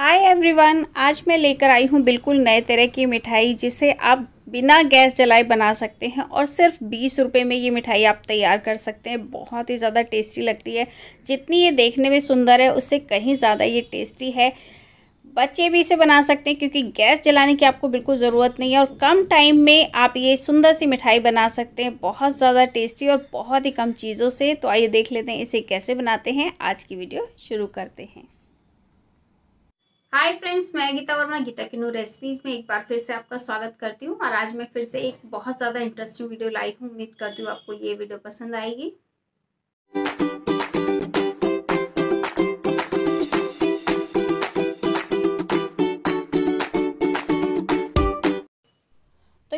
hi everyone आज मैं लेकर आई हूँ बिल्कुल नए तरह की मिठाई जिसे आप बिना गैस जलाए बना सकते हैं और सिर्फ बीस रुपए में ये मिठाई आप तैयार कर सकते हैं बहुत ही ज़्यादा टेस्टी लगती है जितनी ये देखने में सुंदर है उससे कहीं ज़्यादा ये टेस्टी है बच्चे भी इसे बना सकते हैं क्योंकि गैस जलाने की आपको बिल्कुल ज़रूरत नहीं है और कम टाइम में आप ये सुंदर सी मिठाई बना सकते हैं बहुत ज़्यादा टेस्टी और बहुत ही कम चीज़ों से तो आइए देख लेते हैं इसे कैसे बनाते हैं आज की वीडियो शुरू करते हैं हाय फ्रेंड्स मैं गीता वर्मा गीता किनू रेसिपीज़ में एक बार फिर से आपका स्वागत करती हूँ और आज मैं फिर से एक बहुत ज़्यादा इंटरेस्टिंग वीडियो लाई हूँ उम्मीद करती हूँ आपको ये वीडियो पसंद आएगी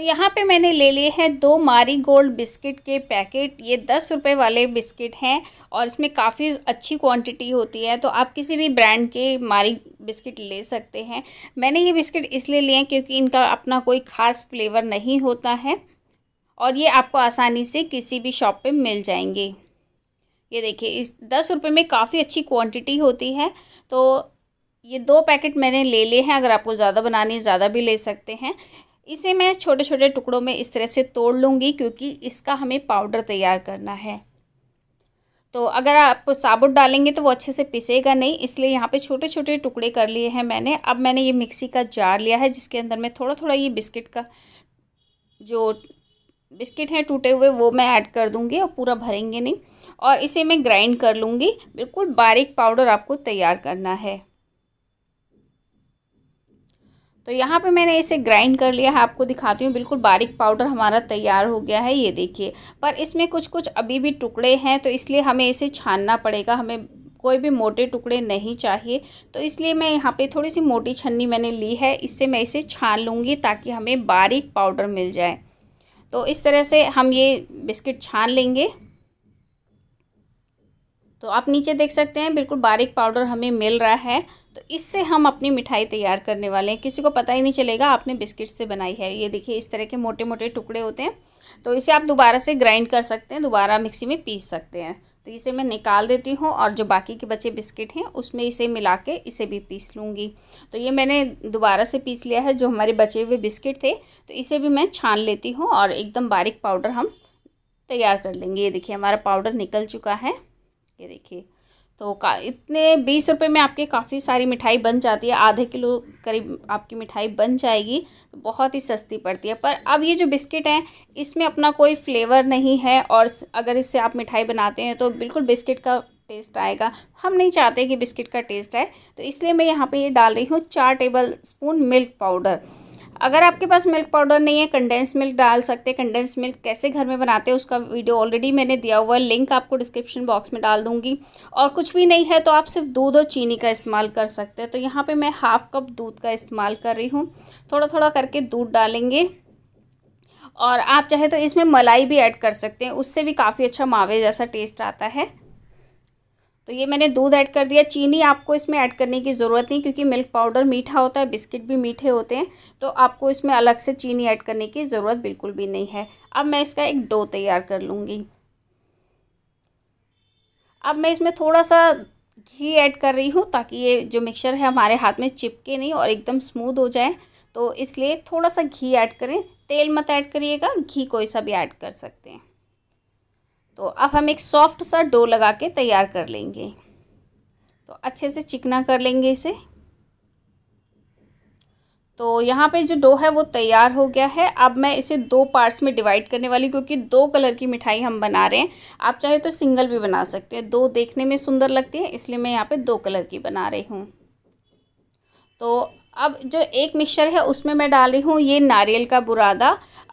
तो यहाँ पे मैंने ले लिए हैं दो मारी गोल्ड बिस्किट के पैकेट ये दस रुपये वाले बिस्किट हैं और इसमें काफ़ी अच्छी क्वांटिटी होती है तो आप किसी भी ब्रांड के मारी बिस्किट ले सकते हैं मैंने ये बिस्किट इसलिए लिए हैं क्योंकि इनका अपना कोई ख़ास फ्लेवर नहीं होता है और ये आपको आसानी से किसी भी शॉप पर मिल जाएंगे ये देखिए इस दस रुपये में काफ़ी अच्छी क्वांटिटी होती है तो ये दो पैकेट मैंने ले लिए हैं अगर आपको ज़्यादा बनानी है ज़्यादा भी ले सकते हैं इसे मैं छोटे छोटे टुकड़ों में इस तरह से तोड़ लूँगी क्योंकि इसका हमें पाउडर तैयार करना है तो अगर आप साबुत डालेंगे तो वो अच्छे से पिसेगा नहीं इसलिए यहाँ पे छोटे छोटे टुकड़े कर लिए हैं मैंने अब मैंने ये मिक्सी का जार लिया है जिसके अंदर मैं थोड़ा थोड़ा ये बिस्किट का जो बिस्किट हैं टूटे हुए वो मैं ऐड कर दूँगी और पूरा भरेंगे नहीं और इसे मैं ग्राइंड कर लूँगी बिल्कुल बारीक पाउडर आपको तैयार करना है तो यहाँ पे मैंने इसे ग्राइंड कर लिया है हाँ, आपको दिखाती हूँ बिल्कुल बारीक पाउडर हमारा तैयार हो गया है ये देखिए पर इसमें कुछ कुछ अभी भी टुकड़े हैं तो इसलिए हमें इसे छानना पड़ेगा हमें कोई भी मोटे टुकड़े नहीं चाहिए तो इसलिए मैं यहाँ पे थोड़ी सी मोटी छन्नी मैंने ली है इससे मैं इसे छान लूँगी ताकि हमें बारीक पाउडर मिल जाए तो इस तरह से हम ये बिस्किट छान लेंगे तो आप नीचे देख सकते हैं बिल्कुल बारीक पाउडर हमें मिल रहा है तो इससे हम अपनी मिठाई तैयार करने वाले हैं किसी को पता ही नहीं चलेगा आपने बिस्किट से बनाई है ये देखिए इस तरह के मोटे मोटे टुकड़े होते हैं तो इसे आप दोबारा से ग्राइंड कर सकते हैं दोबारा मिक्सी में पीस सकते हैं तो इसे मैं निकाल देती हूँ और जो बाकी के बचे बिस्किट हैं उसमें इसे मिला के इसे भी पीस लूँगी तो ये मैंने दोबारा से पीस लिया है जो हमारे बचे हुए बिस्किट थे तो इसे भी मैं छान लेती हूँ और एकदम बारीक पाउडर हम तैयार कर लेंगे ये देखिए हमारा पाउडर निकल चुका है ये देखिए तो का इतने बीस रुपए में आपके काफ़ी सारी मिठाई बन जाती है आधे किलो करीब आपकी मिठाई बन जाएगी तो बहुत ही सस्ती पड़ती है पर अब ये जो बिस्किट हैं इसमें अपना कोई फ्लेवर नहीं है और अगर इससे आप मिठाई बनाते हैं तो बिल्कुल बिस्किट का टेस्ट आएगा हम नहीं चाहते कि बिस्किट का टेस्ट आए तो इसलिए मैं यहाँ पे ये डाल रही हूँ चार टेबल स्पून मिल्क पाउडर अगर आपके पास मिल्क पाउडर नहीं है कंडेंस मिल्क डाल सकते हैं कंडेंस मिल्क कैसे घर में बनाते हैं उसका वीडियो ऑलरेडी मैंने दिया हुआ है लिंक आपको डिस्क्रिप्शन बॉक्स में डाल दूंगी और कुछ भी नहीं है तो आप सिर्फ दूध और चीनी का इस्तेमाल कर सकते हैं तो यहाँ पर मैं हाफ़ कप दूध का इस्तेमाल कर रही हूँ थोड़ा थोड़ा करके दूध डालेंगे और आप चाहे तो इसमें मलाई भी ऐड कर सकते हैं उससे भी काफ़ी अच्छा मावे जैसा टेस्ट आता है तो ये मैंने दूध ऐड कर दिया चीनी आपको इसमें ऐड करने की ज़रूरत नहीं क्योंकि मिल्क पाउडर मीठा होता है बिस्किट भी मीठे होते हैं तो आपको इसमें अलग से चीनी ऐड करने की ज़रूरत बिल्कुल भी नहीं है अब मैं इसका एक डो तैयार कर लूँगी अब मैं इसमें थोड़ा सा घी ऐड कर रही हूँ ताकि ये जो मिक्सर है हमारे हाथ में चिपके नहीं और एकदम स्मूद हो जाए तो इसलिए थोड़ा सा घी ऐड करें तेल मत ऐड करिएगा घी कोई सा भी ऐड कर सकते हैं तो अब हम एक सॉफ्ट सा डो लगा के तैयार कर लेंगे तो अच्छे से चिकना कर लेंगे इसे तो यहाँ पे जो डो है वो तैयार हो गया है अब मैं इसे दो पार्ट्स में डिवाइड करने वाली क्योंकि दो कलर की मिठाई हम बना रहे हैं आप चाहे तो सिंगल भी बना सकते हैं दो देखने में सुंदर लगती है इसलिए मैं यहाँ पे दो कलर की बना रही हूँ तो अब जो एक मिक्सचर है उसमें मैं डाल रही हूँ ये नारियल का बुरादा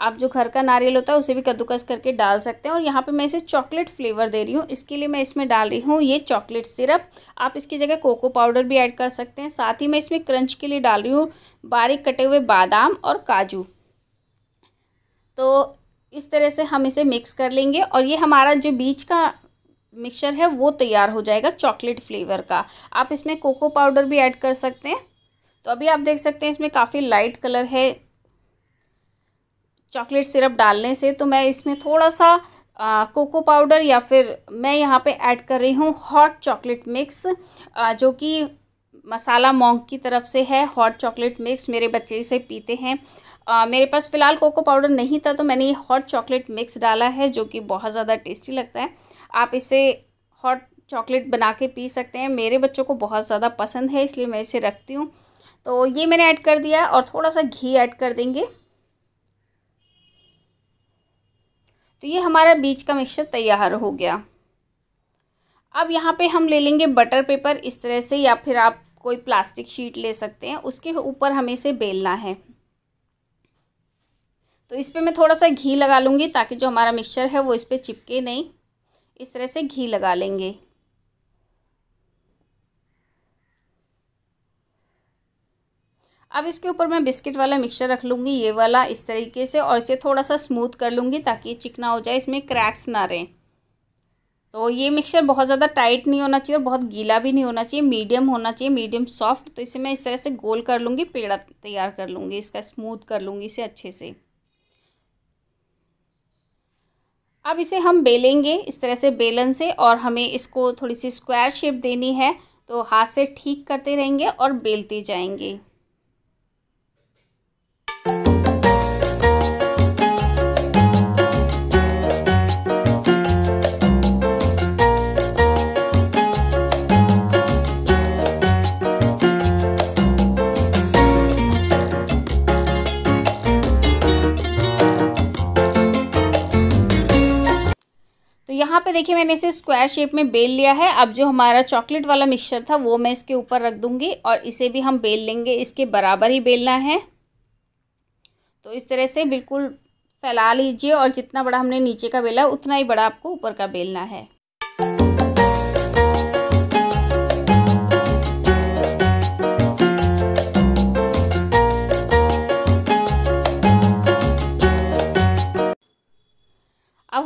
आप जो घर का नारियल होता है उसे भी कद्दूकस करके डाल सकते हैं और यहाँ पे मैं इसे चॉकलेट फ्लेवर दे रही हूँ इसके लिए मैं इसमें डाल रही हूँ ये चॉकलेट सिरप आप इसकी जगह कोको पाउडर भी ऐड कर सकते हैं साथ ही मैं इसमें क्रंच के लिए डाल रही हूँ बारीक कटे हुए बादाम और काजू तो इस तरह से हम इसे मिक्स कर लेंगे और ये हमारा जो बीच का मिक्सचर है वो तैयार हो जाएगा चॉकलेट फ्लेवर का आप इसमें कोको पाउडर भी ऐड कर सकते हैं तो अभी आप देख सकते हैं इसमें काफ़ी लाइट कलर है चॉकलेट सिरप डालने से तो मैं इसमें थोड़ा सा आ, कोको पाउडर या फिर मैं यहाँ पे ऐड कर रही हूँ हॉट चॉकलेट मिक्स आ, जो कि मसाला मोंग की तरफ से है हॉट चॉकलेट मिक्स मेरे बच्चे इसे पीते हैं आ, मेरे पास फ़िलहाल कोको पाउडर नहीं था तो मैंने ये हॉट चॉकलेट मिक्स डाला है जो कि बहुत ज़्यादा टेस्टी लगता है आप इसे हॉट चॉकलेट बना के पी सकते हैं मेरे बच्चों को बहुत ज़्यादा पसंद है इसलिए मैं इसे रखती हूँ तो ये मैंने ऐड कर दिया और थोड़ा सा घी ऐड कर देंगे तो ये हमारा बीज का मिक्सचर तैयार हो गया अब यहाँ पे हम ले लेंगे बटर पेपर इस तरह से या फिर आप कोई प्लास्टिक शीट ले सकते हैं उसके ऊपर हमें इसे बेलना है तो इस पर मैं थोड़ा सा घी लगा लूँगी ताकि जो हमारा मिक्सचर है वो इस पर चिपके नहीं इस तरह से घी लगा लेंगे अब इसके ऊपर मैं बिस्किट वाला मिक्सचर रख लूँगी ये वाला इस तरीके से और इसे थोड़ा सा स्मूथ कर लूँगी ताकि ये चिकना हो जाए इसमें क्रैक्स ना रहें तो ये मिक्सचर बहुत ज़्यादा टाइट नहीं होना चाहिए और बहुत गीला भी नहीं होना चाहिए मीडियम होना चाहिए मीडियम सॉफ्ट तो इसे मैं इस तरह से गोल कर लूँगी पेड़ा तैयार कर लूँगी इसका स्मूथ कर लूँगी इसे अच्छे से अब इसे हम बेलेंगे इस तरह से बेलन से और हमें इसको थोड़ी सी स्क्वायर शेप देनी है तो हाथ से ठीक करते रहेंगे और बेलते जाएंगे यहाँ पे देखिए मैंने इसे स्क्वायर शेप में बेल लिया है अब जो हमारा चॉकलेट वाला मिक्सचर था वो मैं इसके ऊपर रख दूँगी और इसे भी हम बेल लेंगे इसके बराबर ही बेलना है तो इस तरह से बिल्कुल फैला लीजिए और जितना बड़ा हमने नीचे का बेला उतना ही बड़ा आपको ऊपर का बेलना है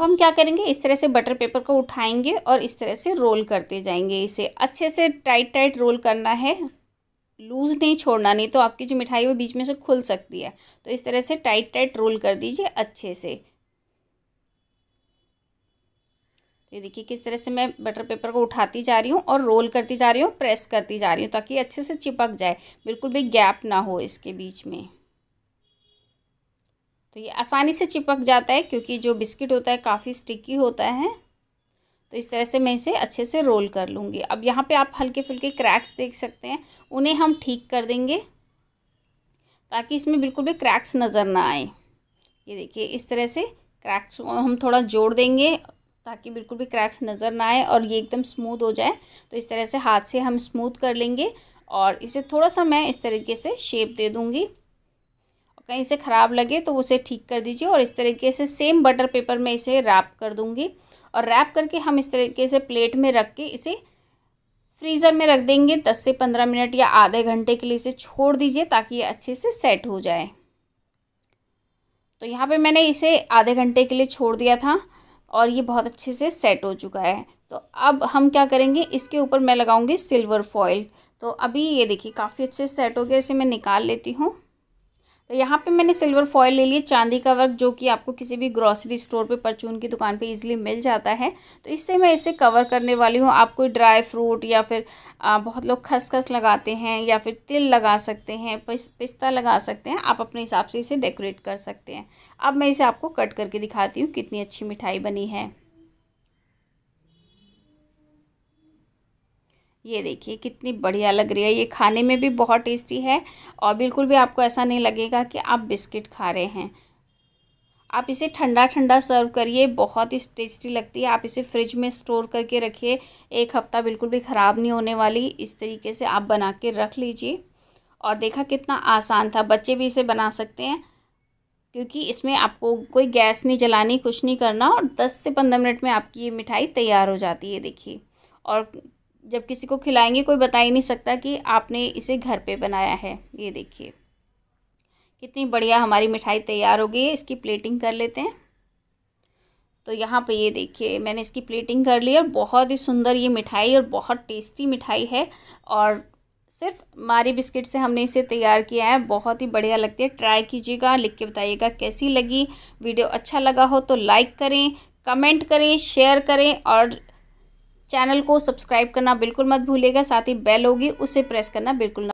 अब हम क्या करेंगे इस तरह से बटर पेपर को उठाएंगे और इस तरह से रोल करते जाएंगे इसे अच्छे से टाइट टाइट रोल करना है लूज़ नहीं छोड़ना नहीं तो आपकी जो मिठाई वो बीच में से खुल सकती है तो इस तरह से टाइट टाइट रोल कर दीजिए अच्छे से ये देखिए किस तरह से मैं बटर पेपर को उठाती जा रही हूँ और रोल करती जा रही हूँ प्रेस करती जा रही हूँ ताकि अच्छे से चिपक जाए बिल्कुल भी गैप ना हो इसके बीच में तो ये आसानी से चिपक जाता है क्योंकि जो बिस्किट होता है काफ़ी स्टिकी होता है तो इस तरह से मैं इसे अच्छे से रोल कर लूँगी अब यहाँ पे आप हल्के फुल्के क्रैक्स देख सकते हैं उन्हें हम ठीक कर देंगे ताकि इसमें बिल्कुल भी क्रैक्स नज़र ना आए ये देखिए इस तरह से क्रैक्स हम थोड़ा जोड़ देंगे ताकि बिल्कुल भी क्रैक्स नज़र ना आए और ये एकदम स्मूथ हो जाए तो इस तरह से हाथ से हम स्मूथ कर लेंगे और इसे थोड़ा सा मैं इस तरीके से शेप दे दूँगी कहीं से ख़राब लगे तो उसे ठीक कर दीजिए और इस तरीके से सेम बटर पेपर में इसे रैप कर दूँगी और रैप करके हम इस तरीके से प्लेट में रख के इसे फ्रीज़र में रख देंगे दस से पंद्रह मिनट या आधे घंटे के लिए इसे छोड़ दीजिए ताकि ये अच्छे से सेट हो जाए तो यहाँ पे मैंने इसे आधे घंटे के लिए छोड़ दिया था और ये बहुत अच्छे से सेट हो चुका है तो अब हम क्या करेंगे इसके ऊपर मैं लगाऊंगी सिल्वर फॉइल तो अभी ये देखिए काफ़ी अच्छे सेट हो गया इसे मैं निकाल लेती हूँ तो यहाँ पे मैंने सिल्वर फॉयल ले लिए चांदी का वर्क जो कि आपको किसी भी ग्रॉसरी स्टोर पे परचून की दुकान पे इजीली मिल जाता है तो इससे मैं इसे कवर करने वाली हूँ आप कोई ड्राई फ्रूट या फिर आ, बहुत लोग खसखस लगाते हैं या फिर तिल लगा सकते हैं पिस, पिस्ता लगा सकते हैं आप अपने हिसाब से इसे डेकोरेट कर सकते हैं अब मैं इसे आपको कट करके दिखाती हूँ कितनी अच्छी मिठाई बनी है ये देखिए कितनी बढ़िया लग रही है ये खाने में भी बहुत टेस्टी है और बिल्कुल भी आपको ऐसा नहीं लगेगा कि आप बिस्किट खा रहे हैं आप इसे ठंडा ठंडा सर्व करिए बहुत ही टेस्टी लगती है आप इसे फ्रिज में स्टोर करके रखिए एक हफ़्ता बिल्कुल भी ख़राब नहीं होने वाली इस तरीके से आप बना के रख लीजिए और देखा कितना आसान था बच्चे भी इसे बना सकते हैं क्योंकि इसमें आपको कोई गैस नहीं जलानी कुछ नहीं करना और 10 से 15 मिनट में आपकी ये मिठाई तैयार हो जाती है देखिए और जब किसी को खिलाएंगे कोई बता ही नहीं सकता कि आपने इसे घर पे बनाया है ये देखिए कितनी बढ़िया हमारी मिठाई तैयार हो गई है इसकी प्लेटिंग कर लेते हैं तो यहाँ पे ये देखिए मैंने इसकी प्लेटिंग कर ली और बहुत ही सुंदर ये मिठाई और बहुत टेस्टी मिठाई है और सिर्फ मारी बिस्किट से हमने इसे तैयार किया है बहुत ही बढ़िया लगती है ट्राई कीजिएगा लिख के बताइएगा कैसी लगी वीडियो अच्छा लगा हो तो लाइक करें कमेंट करें शेयर करें और चैनल को सब्सक्राइब करना बिल्कुल मत भूलेगा साथ ही बेल होगी उसे प्रेस करना बिल्कुल